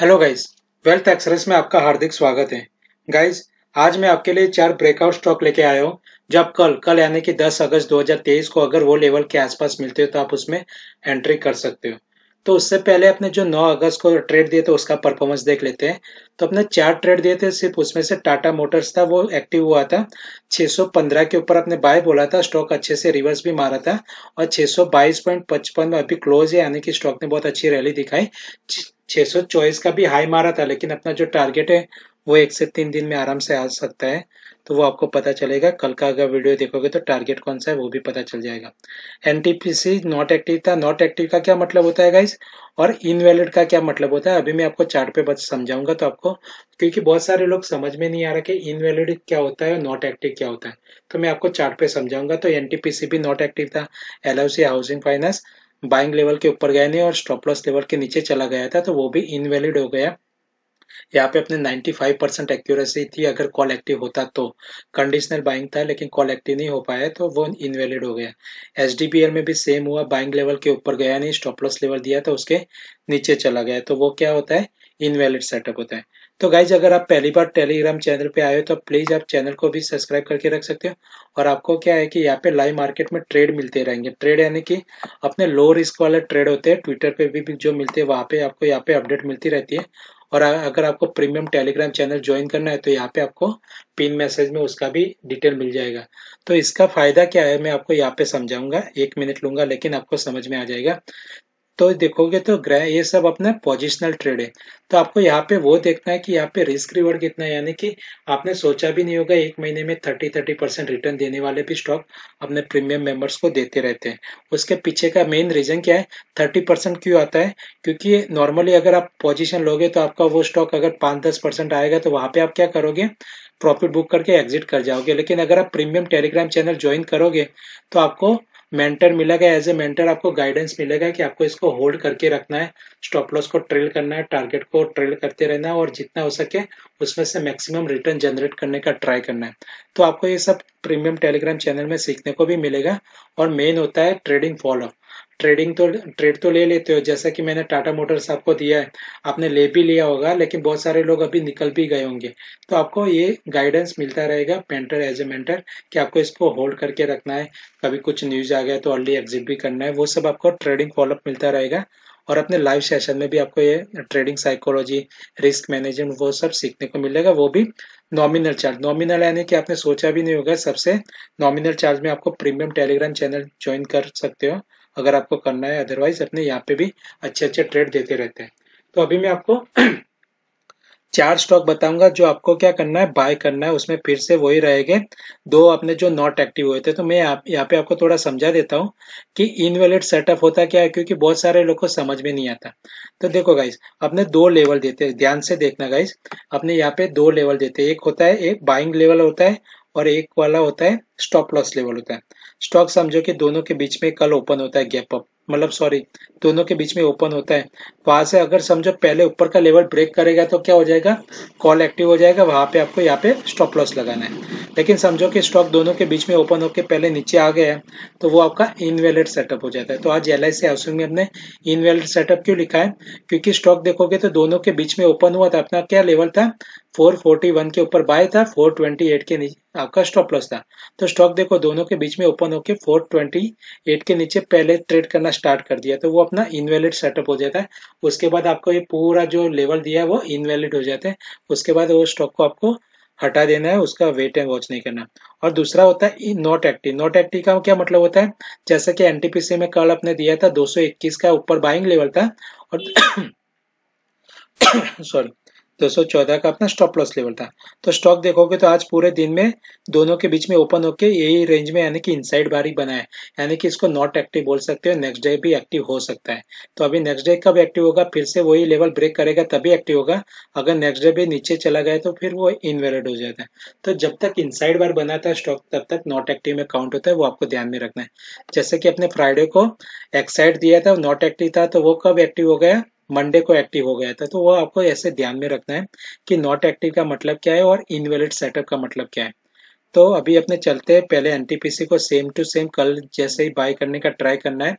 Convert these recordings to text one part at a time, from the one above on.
hello guys wealth X-rays में आपका हार्दिक स्वागत है गाइस आज मैं आपके लिए चार ब्रेकआउट स्टॉक लेके आया हूँ जब कल कल यानी कि 10 अगस्त 2023 को अगर वो लेवल के आसपास मिलते हो तो आप उसमें एंट्री कर सकते हो तो उससे पहले अपने जो 9 अगस्त को ट्रेड दिए थे उसका परफॉर्मेंस देख लेते हैं तो अपने चार ट्रेड दिए थे सिर्फ उसमें से टाटा मोटर्स था वो एक्टिव हुआ था 615 के ऊपर अपने बाय बोला था स्टॉक अच्छे से रिवर्स भी मारा था और 622.55 में अभी क्लोज है यानी कि स्टॉक ने बहुत अच्छी रैली दिखाई 624 का भी हाई मारा था लेकिन अपना जो टारगेट है वो एक से तीन दिन में आराम से आ सकता है तो वो आपको पता चलेगा कल का अगर वीडियो देखोगे तो टारगेट कौन सा है वो भी पता चल जाएगा एनटीपीसी नॉट एक्टिव था नॉट एक्टिव का क्या मतलब होता है गाइस और इनवैलिड का क्या मतलब होता है अभी मैं आपको चार्ट पे बस समझाऊंगा तो आपको क्योंकि बहुत सारे लोग समझ में नहीं आ रहा कि इनवैलिड क्या होता है और नॉट एक्टिव क्या होता है तो मैं आपको चार्ट पे समझाऊंगा तो एनटीपीसी भी नॉट एक्टिव था LIC housing finance buying level के ऊपर गया नहीं और स्टॉप लॉस लेवल के नीचे चला गया था तो वो भी इनवैलिड हो गया यहाँ पे अपने 95 परसेंट एक्यूरेसी थी अगर कॉल एक्टिव होता तो कंडीशनल बाइंग था लेकिन कॉल एक्टिव नहीं हो पाया तो वो इनवैलिड हो गया एच में भी सेम हुआ बाइंग लेवल के ऊपर गया नहीं स्टॉप लॉस लेवल दिया था उसके नीचे चला गया तो वो क्या होता है इनवैलिड सेटअप होता है तो गाइज अगर आप पहली बार टेलीग्राम चैनल पे आए हो तो प्लीज आप चैनल को भी सब्सक्राइब करके रख सकते हो और आपको क्या है कि यहाँ पे लाइव मार्केट में ट्रेड मिलते रहेंगे ट्रेड यानी कि अपने लो रिस्क वाले ट्रेड होते हैं ट्विटर पे भी, जो मिलते हैं वहाँ पे आपको यहाँ पे अपडेट मिलती रहती है और अगर आपको प्रीमियम टेलीग्राम चैनल ज्वाइन करना है तो यहाँ पे आपको पिन मैसेज में उसका भी डिटेल मिल जाएगा तो इसका फायदा क्या है मैं आपको यहाँ पे समझाऊंगा एक मिनट लूंगा लेकिन आपको समझ में आ जाएगा तो देखोगे तो ग्रह ये सब अपना पोजिशनल ट्रेड है तो आपको यहाँ पे वो देखना है कि यहाँ पे रिस्क रिवॉर्ड कितना है यानी कि आपने सोचा भी नहीं होगा एक महीने में थर्टी थर्टी परसेंट रिटर्न देने वाले भी स्टॉक अपने प्रीमियम मेंबर्स को देते रहते हैं उसके पीछे का मेन रीजन क्या है थर्टी परसेंट क्यों आता है क्योंकि नॉर्मली अगर आप पोजिशन लोगे तो आपका वो स्टॉक अगर पांच दस परसेंट आएगा तो वहां पे आप क्या करोगे प्रॉफिट बुक करके एग्जिट कर जाओगे लेकिन अगर आप प्रीमियम टेलीग्राम चैनल ज्वाइन करोगे तो आपको मेंटर मिलेगा एज ए मेंटर आपको गाइडेंस मिलेगा कि आपको इसको होल्ड करके रखना है स्टॉप लॉस को ट्रेल करना है टारगेट को ट्रेल करते रहना है और जितना हो सके उसमें से मैक्सिमम रिटर्न जनरेट करने का ट्राई करना है तो आपको ये सब प्रीमियम टेलीग्राम चैनल में सीखने को भी मिलेगा और मेन होता है ट्रेडिंग फॉलो ट्रेडिंग तो ट्रेड तो ले लेते हो जैसा कि मैंने टाटा मोटर्स आपको दिया है आपने ले भी लिया होगा लेकिन बहुत सारे लोग अभी निकल भी गए होंगे तो आपको ये गाइडेंस मिलता रहेगा पेंटर एज ए मेंटर कि आपको इसको होल्ड करके रखना है कभी कुछ न्यूज आ गया तो अर्ली एग्जिट भी करना है वो सब आपको ट्रेडिंग फॉलोअप मिलता रहेगा और अपने लाइव सेशन में भी आपको ये ट्रेडिंग साइकोलॉजी रिस्क मैनेजमेंट वो सब सीखने को मिलेगा वो भी नॉमिनल चार्ज नॉमिनल यानी कि आपने सोचा भी नहीं होगा सबसे नॉमिनल चार्ज में आपको प्रीमियम टेलीग्राम चैनल ज्वाइन कर सकते हो अगर आपको करना है अदरवाइज अपने यहाँ पे भी अच्छे अच्छे ट्रेड देते रहते हैं तो अभी मैं आपको चार स्टॉक बताऊंगा जो आपको क्या करना है बाय करना है उसमें फिर से वही रहेंगे दो अपने जो नॉट एक्टिव हुए थे तो मैं आप, यहाँ पे आपको थोड़ा समझा देता हूँ कि इनवेलिड सेटअप होता क्या है क्योंकि बहुत सारे लोग को समझ में नहीं आता तो देखो गाइज अपने दो लेवल देते ध्यान से देखना गाइज अपने यहाँ पे दो लेवल देते एक होता है एक बाइंग लेवल होता है और एक वाला होता है स्टॉप लॉस लेवल होता है स्टॉक समझो कि दोनों के बीच में कल ओपन होता है गैप अप मतलब सॉरी दोनों के बीच में ओपन होता है वहां से अगर समझो पहले ऊपर का लेवल ब्रेक करेगा तो क्या हो जाएगा कॉल एक्टिव हो जाएगा वहां पे आपको यहाँ पे स्टॉप लॉस लगाना है लेकिन समझो कि स्टॉक दोनों के बीच में ओपन होकर पहले नीचे आ गया है तो वो आपका इनवेलिड सेटअप हो जाता है तो आज एल हाउसिंग में हमने इनवेलिड सेटअप क्यों लिखा है क्योंकि स्टॉक देखोगे तो दोनों के बीच में ओपन हुआ था अपना क्या लेवल था 441 के ऊपर बाय था 428 के नीचे आपका स्टॉप लॉस था तो स्टॉक देखो दोनों के बीच में ओपन होके 428 के नीचे पहले ट्रेड करना स्टार्ट कर दिया तो वो अपना इनवैलिड सेटअप हो जाता है उसके बाद आपको ये पूरा जो लेवल दिया है वो इनवैलिड हो जाता है उसके बाद वो स्टॉक को आपको हटा देना है उसका वेट एंड वॉच नहीं करना और दूसरा होता है नॉट एक्टिव नॉट एक्टिव का क्या मतलब होता है जैसा कि एनटीपीसी में कल आपने दिया था 221 का ऊपर बाइंग लेवल था और सॉरी 214 का अपना स्टॉप लॉस लेवल था तो स्टॉक देखोगे तो आज पूरे दिन में दोनों के बीच में ओपन होके यही रेंज में यानी कि इनसाइड बार ही बना है यानी कि इसको नॉट एक्टिव बोल सकते हो नेक्स्ट डे भी एक्टिव हो सकता है तो अभी नेक्स्ट डे कब एक्टिव होगा फिर से वही लेवल ब्रेक करेगा तभी एक्टिव होगा अगर नेक्स्ट डे भी नीचे चला गया तो फिर वो इनवेलिड हो जाता है तो जब तक इनसाइड बार बनाता है स्टॉक तब तक नॉट एक्टिव में काउंट होता है वो आपको ध्यान में रखना है जैसे कि अपने फ्राइडे को एक्साइड दिया था नॉट एक्टिव था तो वो कब एक्टिव हो गया मंडे को एक्टिव हो गया था तो वो आपको ऐसे ध्यान में रखना है कि नॉट एक्टिव का मतलब क्या है और इनवेलिड सेटअप का मतलब क्या है तो अभी अपने चलते हैं पहले एनटीपीसी को सेम टू सेम कल जैसे ही बाय करने का ट्राई करना है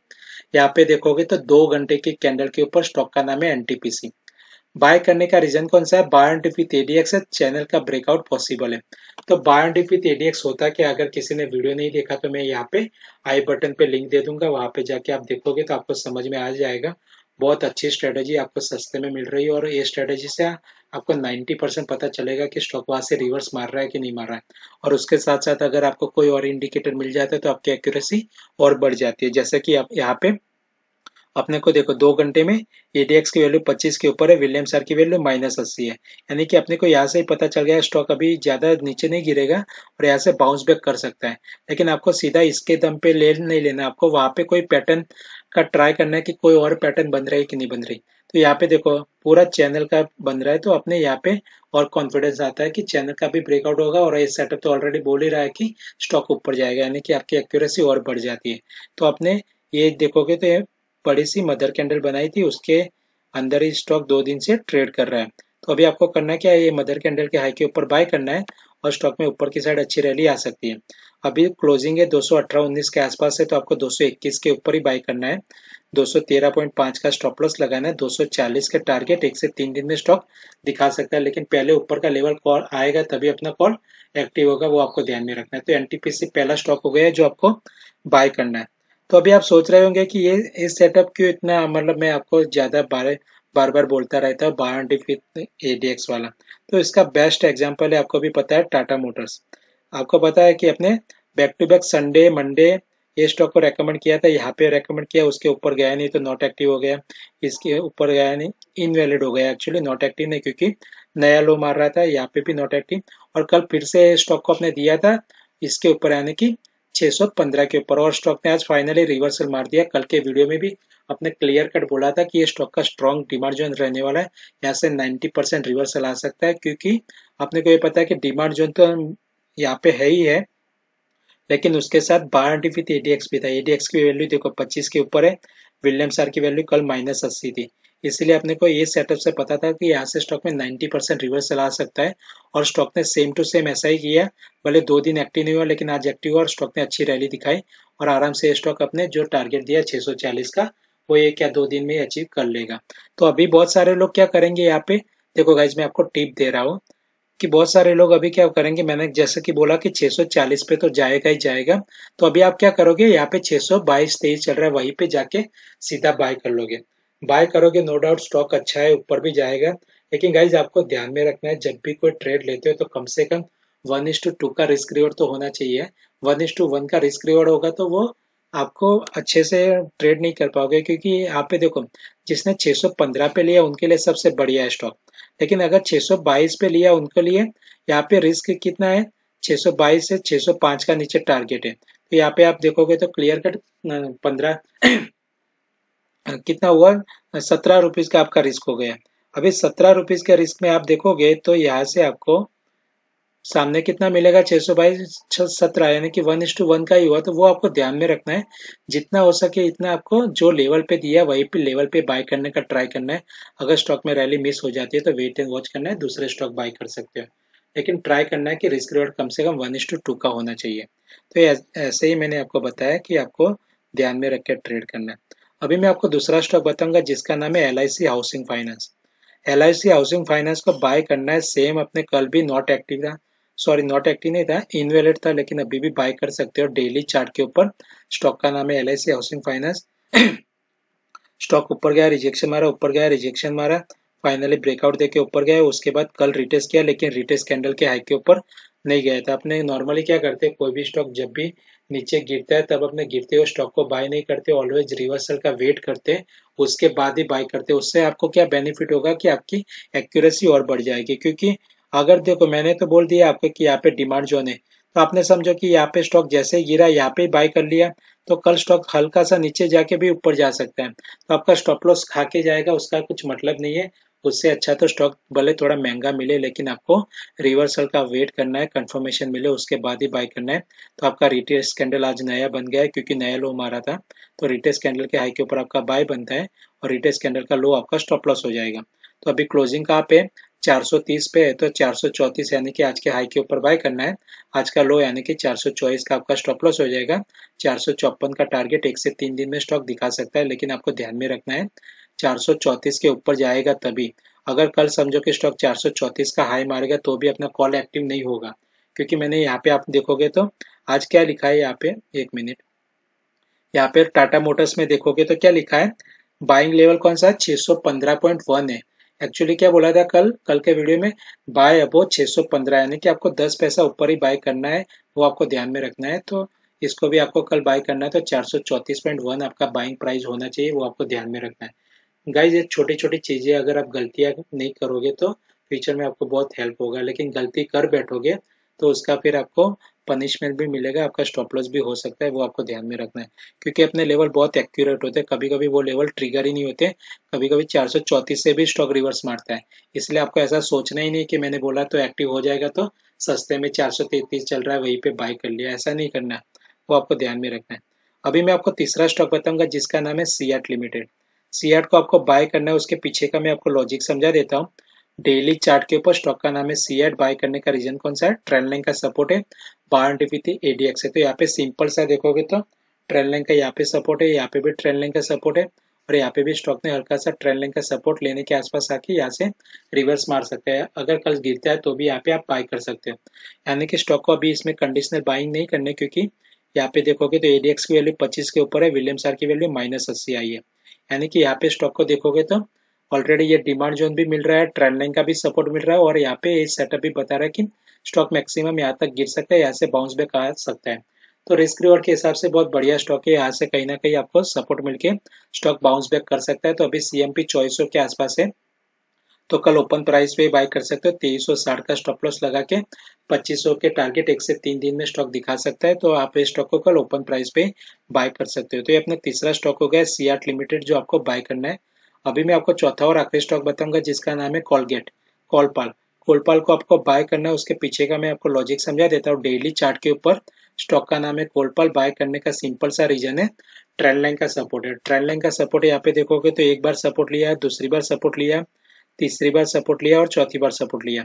यहाँ पे देखोगे तो दो घंटे के कैंडल के ऊपर स्टॉक का नाम है एनटीपीसी बाय करने का रीजन कौन सा है बाय एंड एडीएक्स है चैनल का ब्रेकआउट पॉसिबल है तो बाय एंड एडीएक्स होता क्या अगर किसी ने वीडियो नहीं देखा तो मैं यहाँ पे आई बटन पे लिंक दे दूंगा वहां पे जाके आप देखोगे तो आपको समझ में आ जाएगा बहुत अच्छी स्ट्रेटेजी आपको सस्ते में मिल रही है और ये स्ट्रेटेजी से आपको 90 परसेंट पता चलेगा कि स्टॉक वहां से रिवर्स मार रहा है कि नहीं मार रहा है और उसके साथ साथ अगर आपको कोई और इंडिकेटर मिल जाता है तो आपकी एक्यूरेसी और बढ़ जाती है जैसे कि आप यहाँ पे अपने को देखो दो घंटे में एडीएक्स की वैल्यू 25 के ऊपर है विलियम सर की वैल्यू माइनस अस्सी है यानी कि अपने को यहाँ से ही पता चल गया स्टॉक अभी ज़्यादा नीचे नहीं गिरेगा और यहाँ से बाउंस बैक कर सकता है लेकिन आपको सीधा इसके दम पे ले नहीं लेना आपको वहां पे कोई पैटर्न का ट्राई करना है कि कोई और पैटर्न बन रही कि नहीं बन रही तो यहाँ पे देखो पूरा चैनल का बन रहा है तो अपने यहाँ पे और कॉन्फिडेंस आता है कि चैनल का भी ब्रेकआउट होगा और ये सेटअप तो ऑलरेडी बोल ही रहा है कि स्टॉक ऊपर जाएगा यानी कि आपकी एक्यूरेसी और बढ़ जाती है तो आपने ये देखोगे तो ये बड़ी सी मदर कैंडल बनाई थी उसके अंदर ही स्टॉक दो दिन से ट्रेड कर रहा है तो अभी आपको करना क्या है ये मदर कैंडल के हाई के ऊपर बाय करना है और स्टॉक में ऊपर की साइड अच्छी रैली आ सकती है अभी क्लोजिंग है दो सौ के आसपास है तो आपको दो के ऊपर ही बाय करना है दो का स्टॉप लॉस लगाना है दो सौ का टारगेट एक से तीन दिन में स्टॉक दिखा सकता है लेकिन पहले ऊपर का लेवल कॉल आएगा तभी अपना कॉल एक्टिव होगा वो आपको ध्यान में रखना है तो एनटीपीसी पहला स्टॉक हो गया जो आपको बाय करना है तो अभी आप सोच रहे होंगे कि ये इस सेटअप क्यों इतना मतलब मैं आपको ज्यादा बारे बार बार बोलता रहता हूँ बारह डिफिट एडीएक्स वाला तो इसका बेस्ट एग्जाम्पल है आपको भी पता है टाटा मोटर्स आपको पता है कि अपने back to back Sunday Monday ये स्टॉक को रेकमेंड किया था यहाँ पे रेकमेंड किया उसके ऊपर गया नहीं तो नॉट एक्टिव हो गया इसके ऊपर गया नहीं इनवैलिड हो गया एक्चुअली नॉट एक्टिव नहीं क्योंकि नया लो मार रहा था यहाँ पे भी नॉट एक्टिव और कल फिर से स्टॉक को आपने दिया था इसके ऊपर यानी कि 615 के ऊपर और स्टॉक ने आज फाइनली रिवर्सल मार दिया कल के वीडियो में भी अपने क्लियर कट बोला था कि ये स्टॉक का स्ट्रॉन्ग डिमांड जोन रहने वाला है यहाँ से 90 परसेंट रिवर्सल आ सकता है क्योंकि आपने को ये पता है कि डिमांड जोन तो यहाँ पे है ही है लेकिन उसके साथ बारह डिफिट एडीएक्स भी था एडीएक्स की वैल्यू देखो पच्चीस के ऊपर है विलियम सर की वैल्यू कल माइनस अस्सी थी इसलिए अपने को ये सेटअप से पता था कि यहाँ से स्टॉक में 90 परसेंट रिवर्सल आ सकता है और स्टॉक ने सेम टू सेम ऐसा ही किया भले दो दिन एक्टिव नहीं हुआ लेकिन आज एक्टिव हुआ और स्टॉक ने अच्छी रैली दिखाई और आराम से स्टॉक अपने जो टारगेट दिया 640 का वो एक या दो दिन में अचीव कर लेगा तो अभी बहुत सारे लोग क्या करेंगे यहाँ पे देखो गाइज मैं आपको टिप दे रहा हूँ कि बहुत सारे लोग अभी क्या करेंगे मैंने जैसे कि बोला कि 640 पे तो जाएगा ही जाएगा तो अभी आप क्या करोगे यहाँ पे 622 तेईस चल रहा है वहीं पे जाके सीधा बाय कर लोगे बाय करोगे नो डाउट स्टॉक अच्छा है ऊपर भी जाएगा लेकिन गाइज आपको ध्यान में रखना है जब भी कोई ट्रेड लेते हो तो कम से कम वन टू टू का रिस्क रिवॉर्ड तो होना चाहिए वन टू वन का रिस्क रिवॉर्ड होगा तो वो आपको अच्छे से ट्रेड नहीं कर पाओगे क्योंकि यहाँ पे देखो जिसने 615 पे लिया उनके लिए सबसे बढ़िया है स्टॉक लेकिन अगर 622 पे लिया उनके लिए यहाँ पे रिस्क कितना है 622 से 605 का नीचे टारगेट है तो यहाँ पे आप देखोगे तो क्लियर कट पंद्रह कितना हुआ सत्रह रुपीज का आपका रिस्क हो गया अभी सत्रह रुपीज के रिस्क में आप देखोगे तो यहाँ से आपको सामने कितना मिलेगा छह सौ छह सत्रह यानी कि वन टू वन का ही हुआ तो वो आपको ध्यान में रखना है जितना हो सके इतना आपको जो लेवल पे दिया वही पे लेवल पे बाय करने का ट्राई करना है अगर स्टॉक में रैली मिस हो जाती है तो वेट एंड वॉच करना है दूसरे स्टॉक बाय कर सकते हो लेकिन ट्राई करना है कि रिस्क रिवॉर्ड कम से कम वन टू टू का होना चाहिए तो ऐसे ही मैंने आपको बताया कि आपको ध्यान में रख के ट्रेड करना है अभी मैं आपको दूसरा स्टॉक बताऊंगा जिसका नाम है L housing finance L housing finance को बाय करना है सेम अपने कल भी नॉट एक्टिव था सॉरी नॉट एक्टिव नहीं था इनवेलेट था लेकिन अभी भी बाय कर सकते हो डेली चार्ट के ऊपर स्टॉक का नाम है एल हाउसिंग फाइनेंस स्टॉक ऊपर गया रिजेक्शन मारा ऊपर गया रिजेक्शन मारा फाइनली ब्रेकआउट देके ऊपर गया उसके बाद कल रिटेस्ट किया लेकिन रिटेस्ट कैंडल के हाई के ऊपर नहीं गया था अपने नॉर्मली क्या करते कोई भी स्टॉक जब भी नीचे गिरता है तब अपने गिरते हुए स्टॉक को बाय नहीं करते ऑलवेज रिवर्सल का वेट करते उसके बाद ही बाय करते उससे आपको क्या बेनिफिट होगा कि आपकी एक्यूरेसी और बढ़ जाएगी क्योंकि अगर देखो मैंने तो बोल दिया आपको कि यहाँ पे डिमांड जोन है तो आपने समझो कि यहाँ पे स्टॉक जैसे गिरा यहाँ पे बाय कर लिया तो कल स्टॉक हल्का सा नीचे जाके भी ऊपर जा सकता है तो आपका स्टॉप लॉस खा के जाएगा उसका कुछ मतलब नहीं है उससे अच्छा तो स्टॉक भले थोड़ा महंगा मिले लेकिन आपको रिवर्सल का वेट करना है कंफर्मेशन मिले उसके बाद ही बाय करना है तो आपका रिटेल स्कैंडल आज नया बन गया है क्योंकि नया लो मारा था तो रिटेल स्कैंडल के हाई के ऊपर आपका बाय बनता है और रिटेल स्कैंडल का लो आपका स्टॉप लॉस हो जाएगा तो अभी क्लोजिंग कहाँ पे 430 पे है तो 434 यानी कि आज के हाई के ऊपर बाय करना है आज का लो यानी कि 424 का आपका स्टॉप लॉस हो जाएगा चार का टारगेट एक से तीन दिन में स्टॉक दिखा सकता है लेकिन आपको ध्यान में रखना है 434 के ऊपर जाएगा तभी अगर कल समझो कि स्टॉक 434 का हाई मारेगा तो भी अपना कॉल एक्टिव नहीं होगा क्योंकि मैंने यहाँ पे आप देखोगे तो आज क्या लिखा है यहाँ पे एक मिनट यहाँ पे टाटा मोटर्स में देखोगे तो क्या लिखा है बाइंग लेवल कौन सा है 615.1 है एक्चुअली क्या बोला था कल कल के वीडियो में बाय अबो 615 यानी कि आपको 10 पैसा ऊपर ही बाय करना है वो आपको ध्यान में रखना है तो इसको भी आपको कल बाय करना है तो 434.1 आपका बाइंग प्राइस होना चाहिए वो आपको ध्यान में रखना है गाइज ये छोटी छोटी चीज़ें अगर आप गलतियाँ नहीं करोगे तो फ्यूचर में आपको बहुत हेल्प होगा लेकिन गलती कर बैठोगे तो उसका फिर आपको पनिशमेंट भी मिलेगा आपका स्टॉप लॉस भी हो सकता है वो आपको ध्यान में रखना है क्योंकि अपने लेवल बहुत एक्यूरेट होते हैं कभी कभी वो लेवल ट्रिगर ही नहीं होते कभी कभी चार से भी स्टॉक रिवर्स मारता है इसलिए आपको ऐसा सोचना ही नहीं कि मैंने बोला तो एक्टिव हो जाएगा तो सस्ते में चार चल रहा है वहीं पर बाय कर लिया ऐसा नहीं करना वो आपको ध्यान में रखना है अभी मैं आपको तीसरा स्टॉक बताऊंगा जिसका नाम है सीएट लिमिटेड सीएट को आपको बाय करना है उसके पीछे का मैं आपको लॉजिक समझा देता हूँ डेली चार्ट के ऊपर स्टॉक का नाम है सी एड बाय करने का रीजन कौन सा है ट्रेंड लाइन का सपोर्ट है बार विथ एडीएक्स है तो यहाँ पे सिंपल सा देखोगे तो ट्रेंड लाइन का यहाँ पे सपोर्ट है यहाँ पे भी ट्रेंड लाइन का सपोर्ट है और यहाँ पे भी स्टॉक ने हल्का सा ट्रेंड लाइन का सपोर्ट लेने के आसपास आके यहाँ से रिवर्स मार सकते हैं अगर कल गिरता है तो भी यहाँ पे आप बाय कर सकते हो यानी कि स्टॉक को अभी इसमें कंडीशनल बाइंग नहीं करने क्योंकि यहाँ पे देखोगे तो एडीएक्स की वैल्यू पच्चीस के ऊपर है विलियम सार की वैल्यू माइनस अस्सी आई है यानी कि यहाँ पे स्टॉक को देखोगे तो ऑलरेडी ये डिमांड जोन भी मिल रहा है ट्रेंड लाइन का भी सपोर्ट मिल रहा है और यहाँ पे ये सेटअप भी बता रहा है कि स्टॉक मैक्सिमम यहाँ तक गिर सकता है यहाँ से बाउंस बैक आ सकता है तो रिस्क रिवॉर्ड के हिसाब से बहुत बढ़िया स्टॉक है यहाँ से कहीं ना कहीं आपको सपोर्ट मिलकर स्टॉक बाउंस बैक कर सकता है तो अभी सीएमपी चौबीस के आसपास है तो कल ओपन प्राइस पे बाय कर सकते हो तेईस सौ साठ का स्टॉप लॉस लगा के पच्चीस सौ के टारगेट एक से तीन दिन में स्टॉक दिखा सकता है तो आप इस स्टॉक को कल ओपन प्राइस पे बाय कर सकते हो तो ये अपना तीसरा स्टॉक हो गया सीआर लिमिटेड जो आपको बाय करना है अभी मैं आपको चौथा और आखिरी स्टॉक बताऊंगा जिसका नाम है कॉलगेट कॉलपाल कोलपाल को आपको बाय करना है उसके पीछे का मैं आपको लॉजिक समझा देता हूँ डेली चार्ट के ऊपर स्टॉक का नाम है कोलपाल बाय करने का सिंपल सा रीजन है ट्रेंड लाइन का सपोर्ट है ट्रेंड लाइन का सपोर्ट यहाँ पे देखोगे तो एक बार सपोर्ट लिया दूसरी बार सपोर्ट लिया तीसरी बार सपोर्ट लिया और चौथी बार सपोर्ट लिया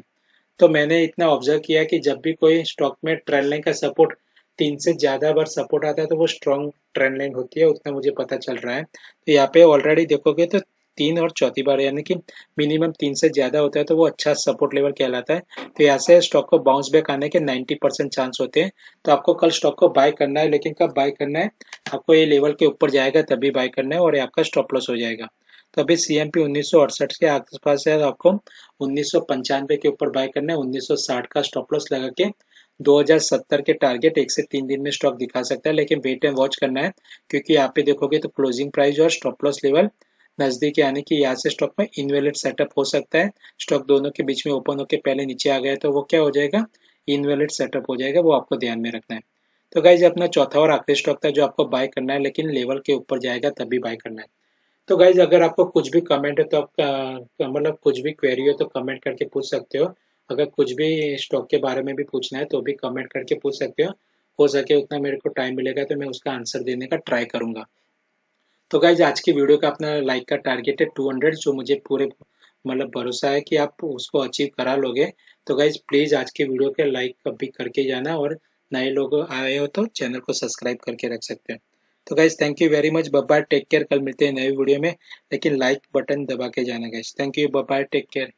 तो मैंने इतना ऑब्जर्व किया कि जब भी कोई स्टॉक में ट्रेंड लाइन का सपोर्ट तीन से ज्यादा बार सपोर्ट आता है तो वो स्ट्रॉन्ग ट्रेंड लाइन होती है उतना मुझे पता चल रहा है तो यहाँ पे ऑलरेडी देखोगे तो तीन और चौथी बार यानी कि मिनिमम तीन से ज़्यादा होता है तो वो अच्छा सपोर्ट लेवल कहलाता है तो यहाँ से स्टॉक को बाउंस बैक आने के 90 परसेंट चांस होते हैं तो आपको कल स्टॉक को बाय करना है लेकिन कब बाय करना है आपको ये लेवल के ऊपर जाएगा तभी बाय करना है और आपका स्टॉप लॉस हो जाएगा तो अभी सी एम पी उन्नीस सौ अड़सठ के आसपास है तो आपको उन्नीस के ऊपर बाय करना है उन्नीस का स्टॉप लॉस लगा के 2070 के टारगेट एक से तीन दिन में स्टॉक दिखा सकता है लेकिन वेट एंड वॉच करना है क्योंकि यहाँ पे देखोगे तो क्लोजिंग प्राइस और स्टॉप लॉस लेवल नज़दीक यानी कि यहाँ से स्टॉक में इनवेलिड सेटअप हो सकता है स्टॉक दोनों के बीच में ओपन होकर पहले नीचे आ गया तो वो क्या हो जाएगा इनवेलिड सेटअप हो जाएगा वो आपको ध्यान में रखना है तो गाइज अपना चौथा और आखिरी स्टॉक था जो आपको बाय करना है लेकिन लेवल के ऊपर जाएगा तभी बाय करना है तो गाइज अगर आपको कुछ भी कमेंट है तो आप मतलब कुछ भी क्वेरी हो तो कमेंट करके पूछ सकते हो अगर कुछ भी स्टॉक के बारे में भी पूछना है तो भी कमेंट करके पूछ सकते हो हो सके उतना मेरे को टाइम मिलेगा तो मैं उसका आंसर देने का ट्राई करूंगा तो गाइज आज की वीडियो का अपना लाइक का टारगेट है टू जो मुझे पूरे मतलब भरोसा है कि आप उसको अचीव करा लोगे तो गाइज प्लीज़ आज के वीडियो के लाइक भी करके जाना और नए लोग आए हो तो चैनल को सब्सक्राइब करके रख सकते हैं तो guys thank you very much बब्बा टेक केयर कल मिलते हैं नए वीडियो में लेकिन लाइक बटन दबा के जाना गाइज थैंक यू बब्बा टेक केयर